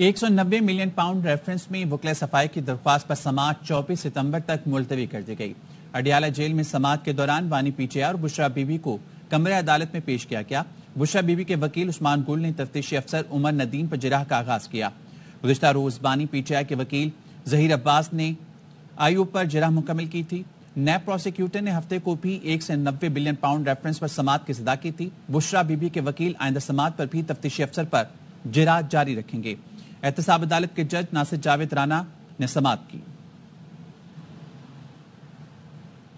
190 million pound reference में वकल सफाई की दरख्वास्त पर समाज 24 सितंबर तक मुलतवी कर दी गई अडियाला जेल में समाज के दौरान वानी पीटीआई और बुशरा बीबी को कमरे अदालत में पेश किया गया बुशरा बीबी के वकील उस्मान गुल ने तफ्तीशी अफसर उमर नदीम पर जिराह का आगाज किया गुजशत रोज बानी पीटीआई के वकील जहीर अब्बास ने आयु पर जिराह मुकम्मल की थी नैब प्रोसिक्यूटर ने हफ्ते को भी एक से नब्बे बिलियन पाउंड रेफरेंस पर समात की सदा की थी बुशरा बीबी के वकील आइंदा समात पर भी तफ्तीशी अफसर पर जिराह जारी रखेंगे एहतसाब अदालत के जज नासिर जावेद राना ने समाप्त की